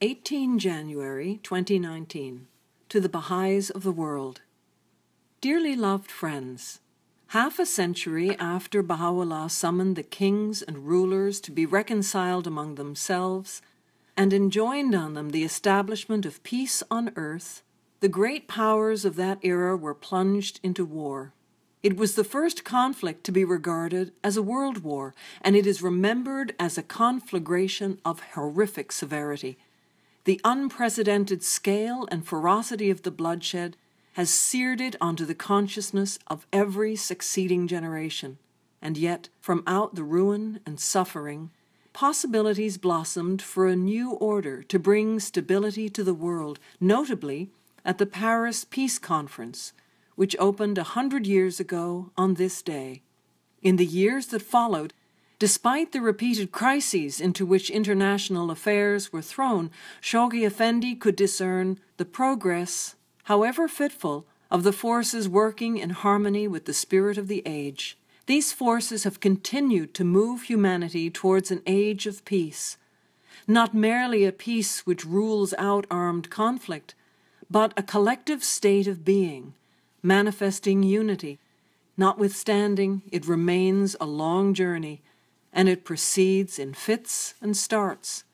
18 January 2019 to the Baha'is of the World. Dearly loved friends, half a century after Baha'u'llah summoned the kings and rulers to be reconciled among themselves and enjoined on them the establishment of peace on earth, the great powers of that era were plunged into war. It was the first conflict to be regarded as a world war, and it is remembered as a conflagration of horrific severity the unprecedented scale and ferocity of the bloodshed has seared it onto the consciousness of every succeeding generation. And yet, from out the ruin and suffering, possibilities blossomed for a new order to bring stability to the world, notably at the Paris Peace Conference, which opened a hundred years ago on this day. In the years that followed, Despite the repeated crises into which international affairs were thrown, Shoghi Effendi could discern the progress, however fitful, of the forces working in harmony with the spirit of the age. These forces have continued to move humanity towards an age of peace, not merely a peace which rules out armed conflict, but a collective state of being, manifesting unity. Notwithstanding, it remains a long journey, and it proceeds in fits and starts.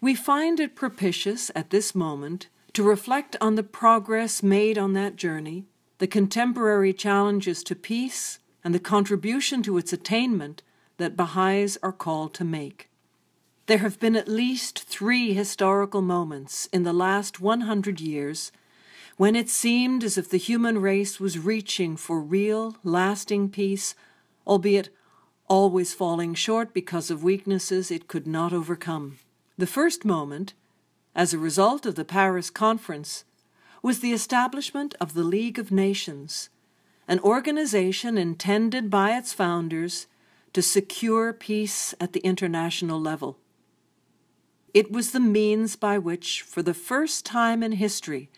We find it propitious at this moment to reflect on the progress made on that journey, the contemporary challenges to peace, and the contribution to its attainment that Baha'is are called to make. There have been at least three historical moments in the last 100 years when it seemed as if the human race was reaching for real, lasting peace, albeit always falling short because of weaknesses it could not overcome. The first moment, as a result of the Paris Conference, was the establishment of the League of Nations, an organization intended by its founders to secure peace at the international level. It was the means by which, for the first time in history,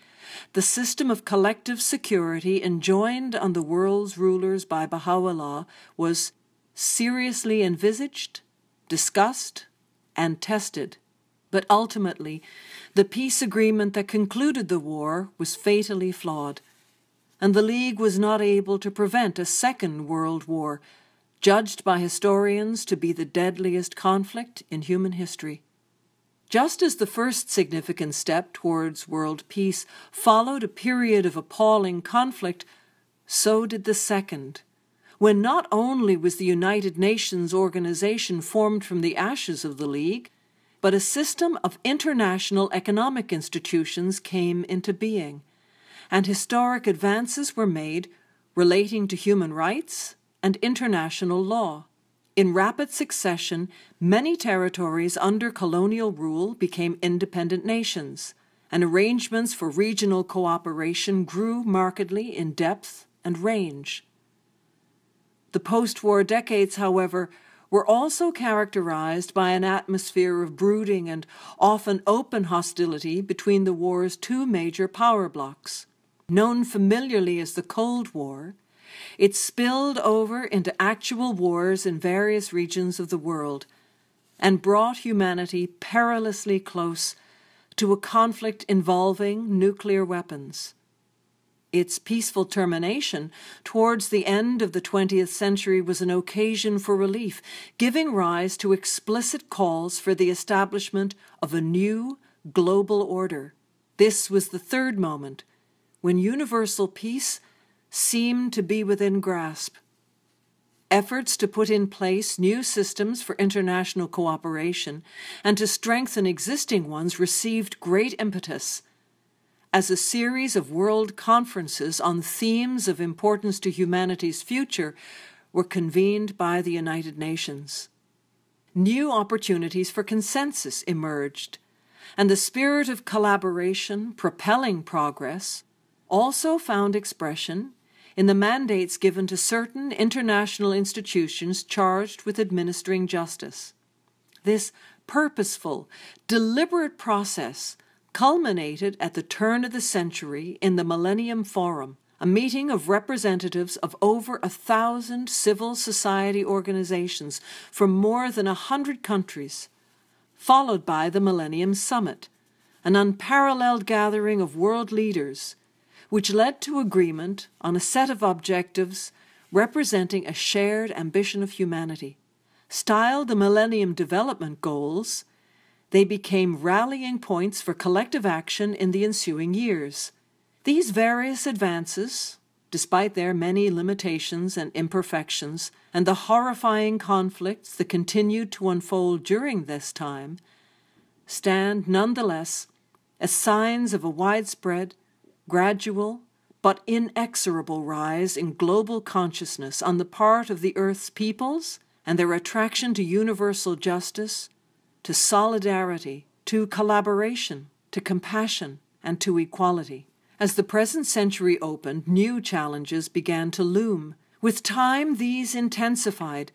the system of collective security enjoined on the world's rulers by Baha'u'llah was seriously envisaged, discussed, and tested. But ultimately, the peace agreement that concluded the war was fatally flawed, and the League was not able to prevent a second world war, judged by historians to be the deadliest conflict in human history. Just as the first significant step towards world peace followed a period of appalling conflict, so did the second when not only was the United Nations organization formed from the ashes of the League, but a system of international economic institutions came into being, and historic advances were made relating to human rights and international law. In rapid succession, many territories under colonial rule became independent nations, and arrangements for regional cooperation grew markedly in depth and range. The post war decades, however, were also characterized by an atmosphere of brooding and often open hostility between the war's two major power blocs. Known familiarly as the Cold War, it spilled over into actual wars in various regions of the world and brought humanity perilously close to a conflict involving nuclear weapons. Its peaceful termination towards the end of the 20th century was an occasion for relief, giving rise to explicit calls for the establishment of a new global order. This was the third moment when universal peace seemed to be within grasp. Efforts to put in place new systems for international cooperation and to strengthen existing ones received great impetus as a series of world conferences on themes of importance to humanity's future were convened by the United Nations. New opportunities for consensus emerged, and the spirit of collaboration propelling progress also found expression in the mandates given to certain international institutions charged with administering justice. This purposeful, deliberate process culminated at the turn of the century in the Millennium Forum, a meeting of representatives of over a thousand civil society organizations from more than a hundred countries, followed by the Millennium Summit, an unparalleled gathering of world leaders, which led to agreement on a set of objectives representing a shared ambition of humanity. Styled the Millennium Development Goals, they became rallying points for collective action in the ensuing years. These various advances, despite their many limitations and imperfections, and the horrifying conflicts that continued to unfold during this time, stand nonetheless as signs of a widespread, gradual, but inexorable rise in global consciousness on the part of the Earth's peoples and their attraction to universal justice to solidarity, to collaboration, to compassion, and to equality. As the present century opened, new challenges began to loom. With time, these intensified,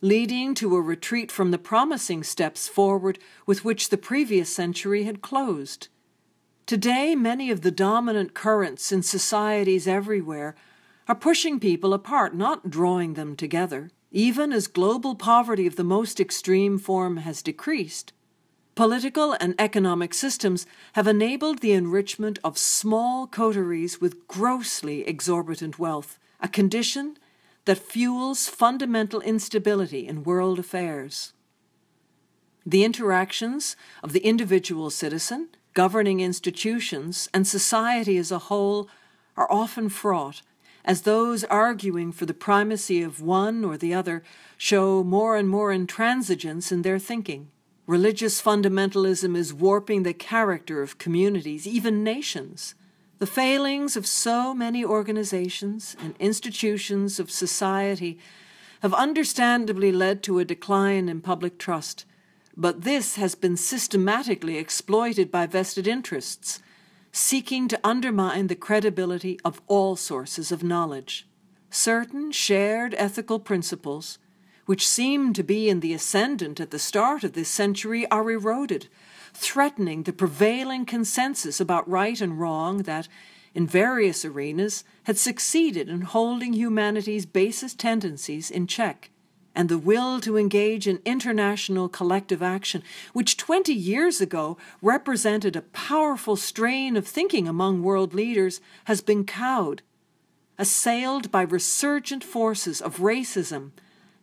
leading to a retreat from the promising steps forward with which the previous century had closed. Today, many of the dominant currents in societies everywhere are pushing people apart, not drawing them together. Even as global poverty of the most extreme form has decreased, political and economic systems have enabled the enrichment of small coteries with grossly exorbitant wealth, a condition that fuels fundamental instability in world affairs. The interactions of the individual citizen, governing institutions, and society as a whole are often fraught as those arguing for the primacy of one or the other show more and more intransigence in their thinking. Religious fundamentalism is warping the character of communities, even nations. The failings of so many organizations and institutions of society have understandably led to a decline in public trust, but this has been systematically exploited by vested interests seeking to undermine the credibility of all sources of knowledge. Certain shared ethical principles, which seemed to be in the ascendant at the start of this century, are eroded, threatening the prevailing consensus about right and wrong that, in various arenas, had succeeded in holding humanity's basest tendencies in check and the will to engage in international collective action, which 20 years ago represented a powerful strain of thinking among world leaders, has been cowed, assailed by resurgent forces of racism,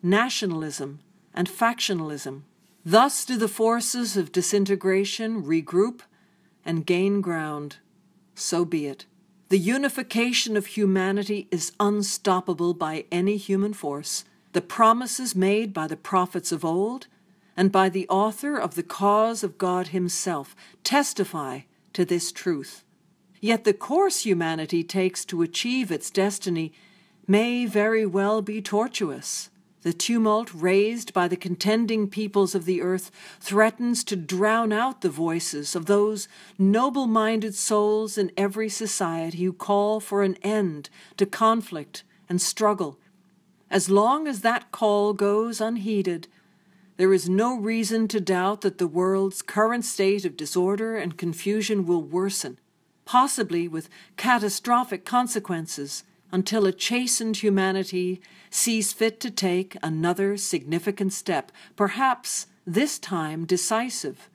nationalism, and factionalism. Thus do the forces of disintegration regroup and gain ground. So be it. The unification of humanity is unstoppable by any human force the promises made by the prophets of old and by the author of the cause of God Himself testify to this truth. Yet the course humanity takes to achieve its destiny may very well be tortuous. The tumult raised by the contending peoples of the earth threatens to drown out the voices of those noble minded souls in every society who call for an end to conflict and struggle as long as that call goes unheeded, there is no reason to doubt that the world's current state of disorder and confusion will worsen, possibly with catastrophic consequences, until a chastened humanity sees fit to take another significant step, perhaps this time decisive,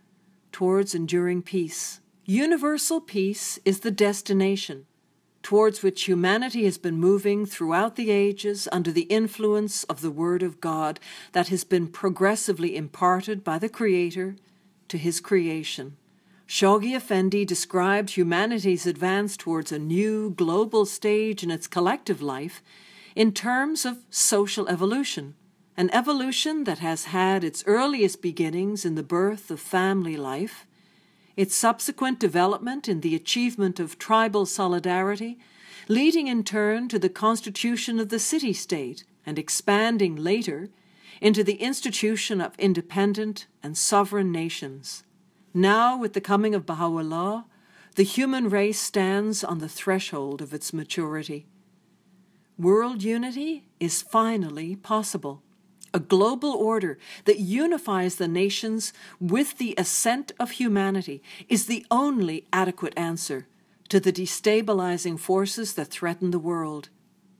towards enduring peace. Universal peace is the destination towards which humanity has been moving throughout the ages under the influence of the Word of God that has been progressively imparted by the Creator to His creation. Shoghi Effendi described humanity's advance towards a new global stage in its collective life in terms of social evolution, an evolution that has had its earliest beginnings in the birth of family life its subsequent development in the achievement of tribal solidarity, leading in turn to the constitution of the city state and expanding later into the institution of independent and sovereign nations. Now, with the coming of Baha'u'llah, the human race stands on the threshold of its maturity. World unity is finally possible a global order that unifies the nations with the ascent of humanity is the only adequate answer to the destabilizing forces that threaten the world.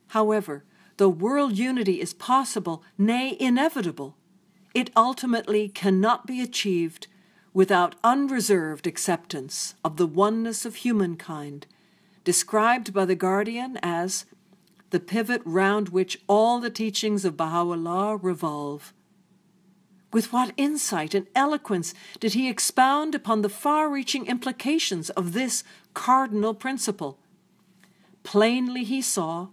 However, though world unity is possible, nay, inevitable, it ultimately cannot be achieved without unreserved acceptance of the oneness of humankind, described by The Guardian as the pivot round which all the teachings of Baha'u'llah revolve. With what insight and eloquence did he expound upon the far reaching implications of this cardinal principle? Plainly he saw,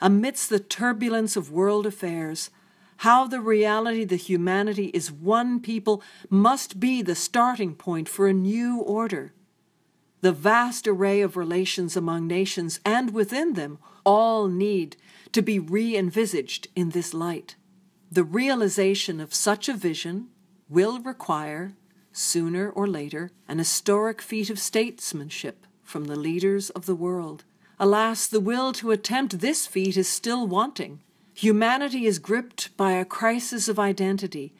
amidst the turbulence of world affairs, how the reality that humanity is one people must be the starting point for a new order the vast array of relations among nations and within them all need to be re envisaged in this light. The realization of such a vision will require, sooner or later, an historic feat of statesmanship from the leaders of the world. Alas, the will to attempt this feat is still wanting. Humanity is gripped by a crisis of identity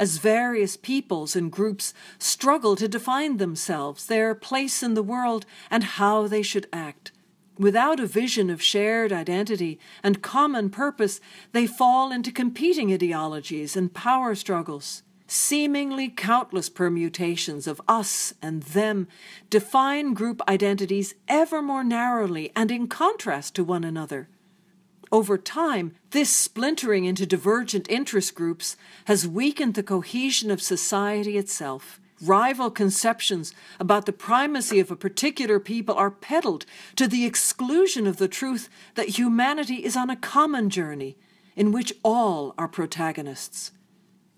as various peoples and groups struggle to define themselves, their place in the world, and how they should act. Without a vision of shared identity and common purpose, they fall into competing ideologies and power struggles. Seemingly countless permutations of us and them define group identities ever more narrowly and in contrast to one another. Over time, this splintering into divergent interest groups has weakened the cohesion of society itself. Rival conceptions about the primacy of a particular people are peddled to the exclusion of the truth that humanity is on a common journey in which all are protagonists.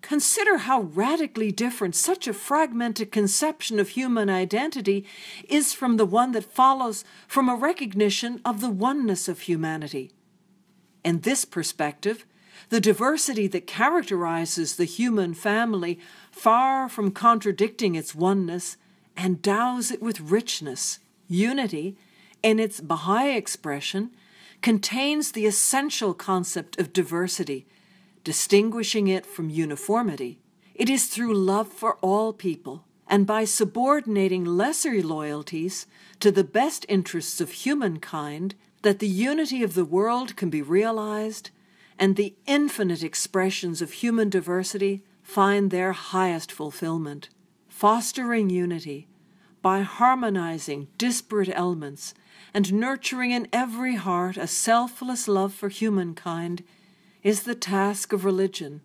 Consider how radically different such a fragmented conception of human identity is from the one that follows from a recognition of the oneness of humanity. In this perspective, the diversity that characterizes the human family, far from contradicting its oneness, endows it with richness. Unity, in its Baha'i expression, contains the essential concept of diversity, distinguishing it from uniformity. It is through love for all people and by subordinating lesser loyalties to the best interests of humankind that the unity of the world can be realized and the infinite expressions of human diversity find their highest fulfillment, fostering unity by harmonizing disparate elements and nurturing in every heart a selfless love for humankind is the task of religion.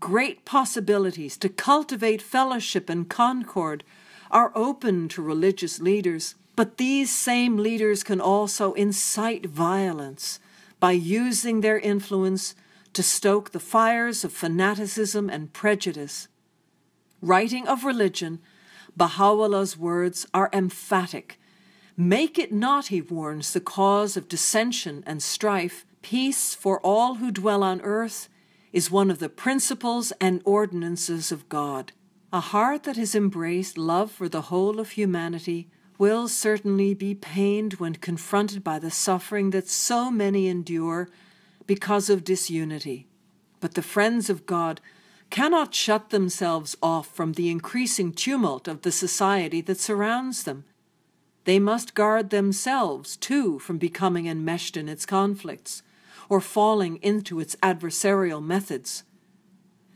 Great possibilities to cultivate fellowship and concord are open to religious leaders but these same leaders can also incite violence by using their influence to stoke the fires of fanaticism and prejudice. Writing of religion, Baha'u'llah's words are emphatic. Make it not, he warns, the cause of dissension and strife. Peace for all who dwell on earth is one of the principles and ordinances of God. A heart that has embraced love for the whole of humanity will certainly be pained when confronted by the suffering that so many endure because of disunity. But the friends of God cannot shut themselves off from the increasing tumult of the society that surrounds them. They must guard themselves, too, from becoming enmeshed in its conflicts or falling into its adversarial methods.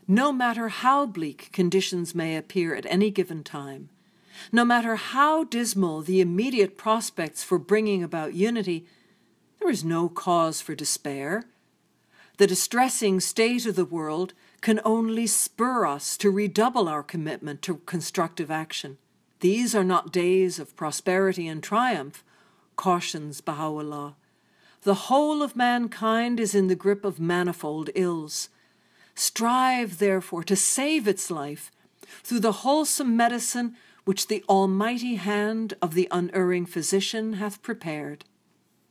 No matter how bleak conditions may appear at any given time, no matter how dismal the immediate prospects for bringing about unity, there is no cause for despair. The distressing state of the world can only spur us to redouble our commitment to constructive action. These are not days of prosperity and triumph, cautions Baha'u'llah. The whole of mankind is in the grip of manifold ills. Strive, therefore, to save its life through the wholesome medicine which the almighty hand of the unerring physician hath prepared.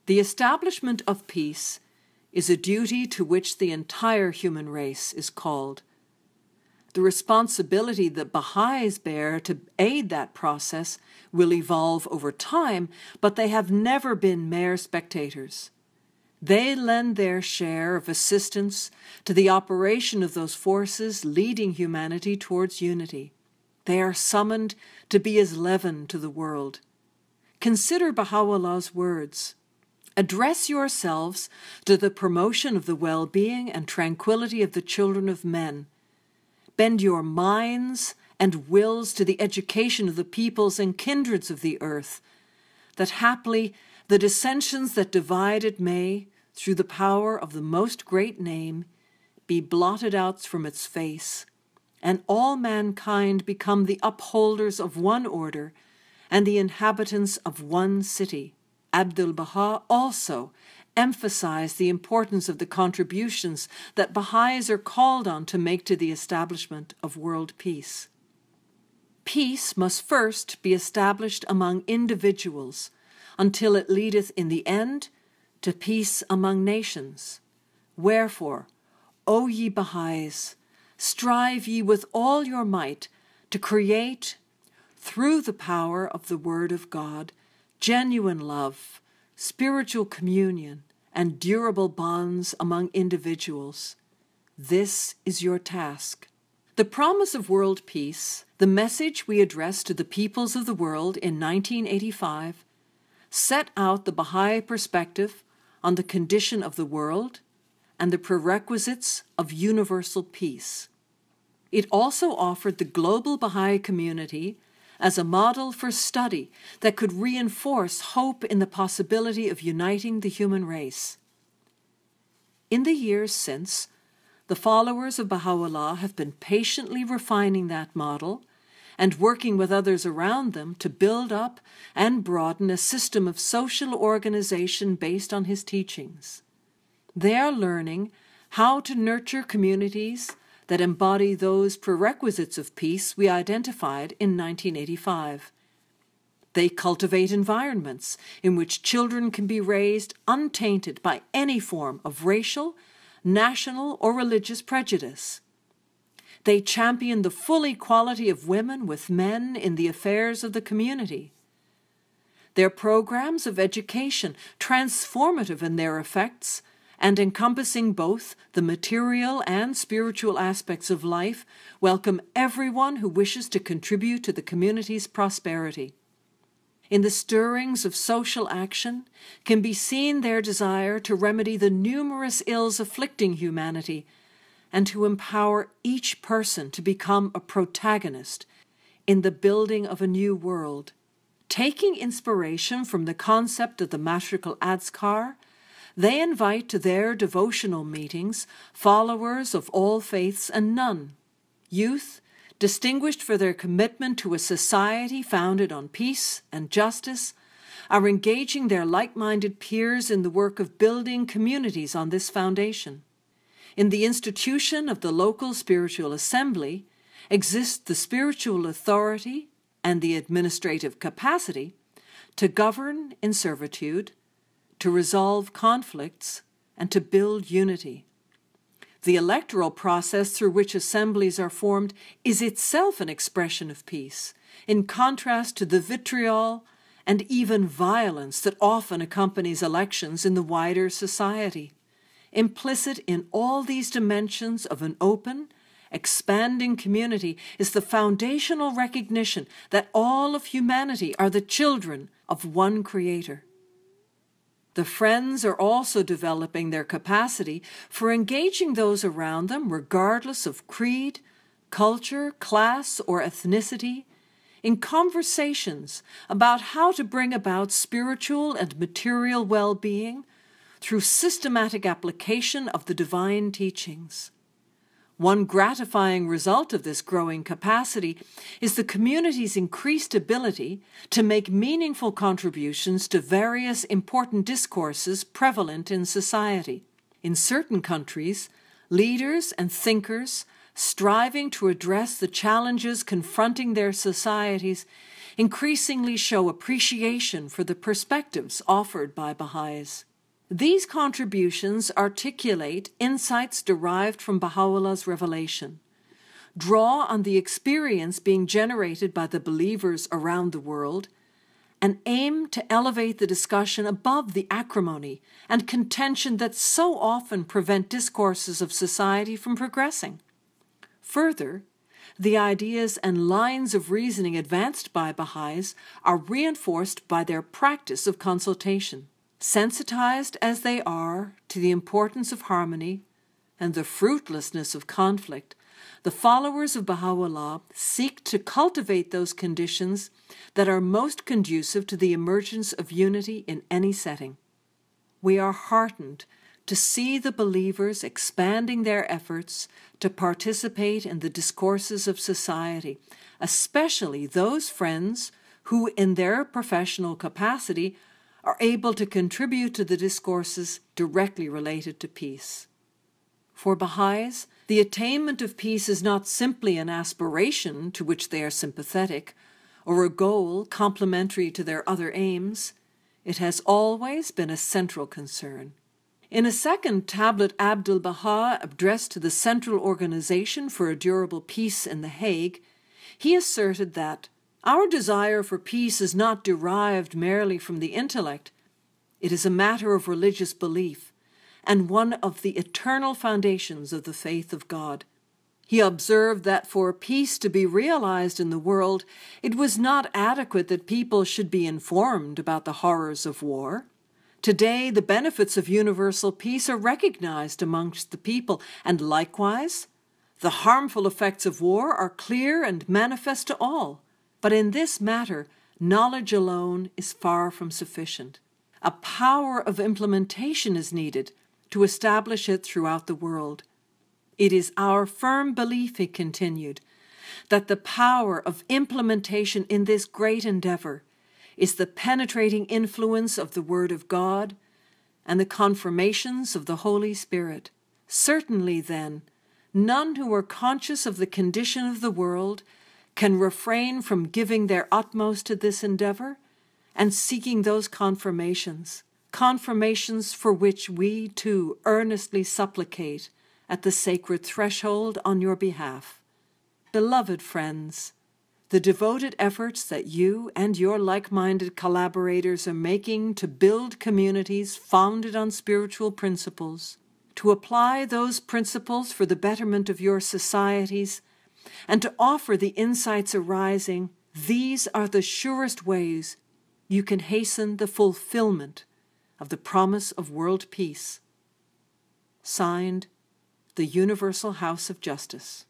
The establishment of peace is a duty to which the entire human race is called. The responsibility that Baha'is bear to aid that process will evolve over time, but they have never been mere spectators. They lend their share of assistance to the operation of those forces leading humanity towards unity. They are summoned to be as leaven to the world. Consider Baha'u'llah's words. Address yourselves to the promotion of the well being and tranquility of the children of men. Bend your minds and wills to the education of the peoples and kindreds of the earth, that haply the dissensions that divide it may, through the power of the most great name, be blotted out from its face and all mankind become the upholders of one order and the inhabitants of one city. Abdul Baha also emphasized the importance of the contributions that Baha'is are called on to make to the establishment of world peace. Peace must first be established among individuals until it leadeth in the end to peace among nations. Wherefore, O ye Baha'is, strive ye with all your might to create, through the power of the Word of God, genuine love, spiritual communion, and durable bonds among individuals. This is your task. The promise of world peace, the message we addressed to the peoples of the world in 1985, set out the Baha'i perspective on the condition of the world and the prerequisites of universal peace. It also offered the global Baha'i community as a model for study that could reinforce hope in the possibility of uniting the human race. In the years since, the followers of Baha'u'llah have been patiently refining that model and working with others around them to build up and broaden a system of social organization based on his teachings. They're learning how to nurture communities that embody those prerequisites of peace we identified in 1985. They cultivate environments in which children can be raised untainted by any form of racial, national, or religious prejudice. They champion the full equality of women with men in the affairs of the community. Their programs of education, transformative in their effects, and encompassing both the material and spiritual aspects of life, welcome everyone who wishes to contribute to the community's prosperity. In the stirrings of social action can be seen their desire to remedy the numerous ills afflicting humanity and to empower each person to become a protagonist in the building of a new world. Taking inspiration from the concept of the Matrical Adskar, they invite to their devotional meetings followers of all faiths and none, youth, distinguished for their commitment to a society founded on peace and justice, are engaging their like minded peers in the work of building communities on this foundation. In the institution of the local spiritual assembly exist the spiritual authority and the administrative capacity to govern in servitude to resolve conflicts, and to build unity. The electoral process through which assemblies are formed is itself an expression of peace, in contrast to the vitriol and even violence that often accompanies elections in the wider society. Implicit in all these dimensions of an open, expanding community is the foundational recognition that all of humanity are the children of one Creator. The friends are also developing their capacity for engaging those around them, regardless of creed, culture, class, or ethnicity, in conversations about how to bring about spiritual and material well being through systematic application of the divine teachings. One gratifying result of this growing capacity is the community's increased ability to make meaningful contributions to various important discourses prevalent in society. In certain countries, leaders and thinkers striving to address the challenges confronting their societies increasingly show appreciation for the perspectives offered by Baha'is. These contributions articulate insights derived from Baha'u'llah's revelation, draw on the experience being generated by the believers around the world, and aim to elevate the discussion above the acrimony and contention that so often prevent discourses of society from progressing. Further, the ideas and lines of reasoning advanced by Baha'is are reinforced by their practice of consultation. Sensitized as they are to the importance of harmony and the fruitlessness of conflict, the followers of Baha'u'llah seek to cultivate those conditions that are most conducive to the emergence of unity in any setting. We are heartened to see the believers expanding their efforts to participate in the discourses of society, especially those friends who, in their professional capacity, are able to contribute to the discourses directly related to peace. For Baha'is, the attainment of peace is not simply an aspiration to which they are sympathetic, or a goal complementary to their other aims. It has always been a central concern. In a second tablet, Abdul Baha addressed to the Central Organization for a Durable Peace in The Hague, he asserted that our desire for peace is not derived merely from the intellect, it is a matter of religious belief and one of the eternal foundations of the faith of God. He observed that for peace to be realized in the world, it was not adequate that people should be informed about the horrors of war. Today, the benefits of universal peace are recognized amongst the people, and likewise, the harmful effects of war are clear and manifest to all. But in this matter, knowledge alone is far from sufficient. A power of implementation is needed to establish it throughout the world. It is our firm belief, he continued, that the power of implementation in this great endeavor is the penetrating influence of the Word of God and the confirmations of the Holy Spirit. Certainly, then, none who are conscious of the condition of the world can refrain from giving their utmost to this endeavor and seeking those confirmations, confirmations for which we too earnestly supplicate at the sacred threshold on your behalf. Beloved friends, the devoted efforts that you and your like minded collaborators are making to build communities founded on spiritual principles, to apply those principles for the betterment of your societies and to offer the insights arising, these are the surest ways you can hasten the fulfillment of the promise of world peace. Signed, the Universal House of Justice.